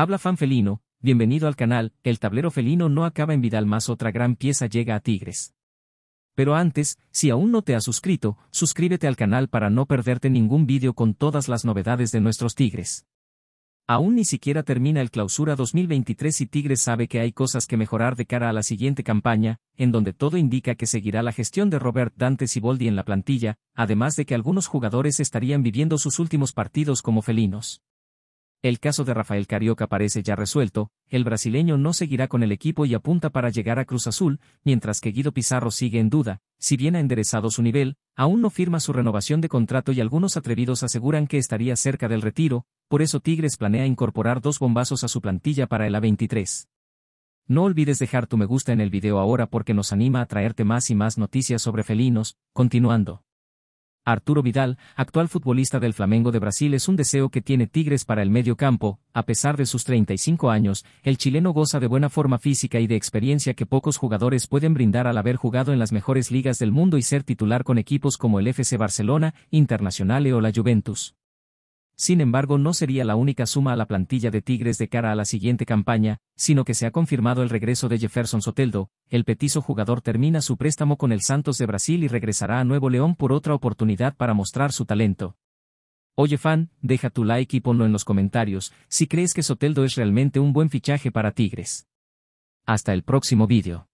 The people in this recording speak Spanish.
Habla fan felino, bienvenido al canal, el tablero felino no acaba en Vidal más otra gran pieza llega a Tigres. Pero antes, si aún no te has suscrito, suscríbete al canal para no perderte ningún vídeo con todas las novedades de nuestros Tigres. Aún ni siquiera termina el clausura 2023 y Tigres sabe que hay cosas que mejorar de cara a la siguiente campaña, en donde todo indica que seguirá la gestión de Robert Dante Siboldi en la plantilla, además de que algunos jugadores estarían viviendo sus últimos partidos como felinos. El caso de Rafael Carioca parece ya resuelto, el brasileño no seguirá con el equipo y apunta para llegar a Cruz Azul, mientras que Guido Pizarro sigue en duda, si bien ha enderezado su nivel, aún no firma su renovación de contrato y algunos atrevidos aseguran que estaría cerca del retiro, por eso Tigres planea incorporar dos bombazos a su plantilla para el A23. No olvides dejar tu me gusta en el video ahora porque nos anima a traerte más y más noticias sobre felinos, continuando. Arturo Vidal, actual futbolista del Flamengo de Brasil, es un deseo que tiene Tigres para el medio campo, a pesar de sus 35 años, el chileno goza de buena forma física y de experiencia que pocos jugadores pueden brindar al haber jugado en las mejores ligas del mundo y ser titular con equipos como el FC Barcelona, Internacional o la Juventus. Sin embargo, no sería la única suma a la plantilla de Tigres de cara a la siguiente campaña, sino que se ha confirmado el regreso de Jefferson Soteldo, el petizo jugador termina su préstamo con el Santos de Brasil y regresará a Nuevo León por otra oportunidad para mostrar su talento. Oye fan, deja tu like y ponlo en los comentarios, si crees que Soteldo es realmente un buen fichaje para Tigres. Hasta el próximo vídeo.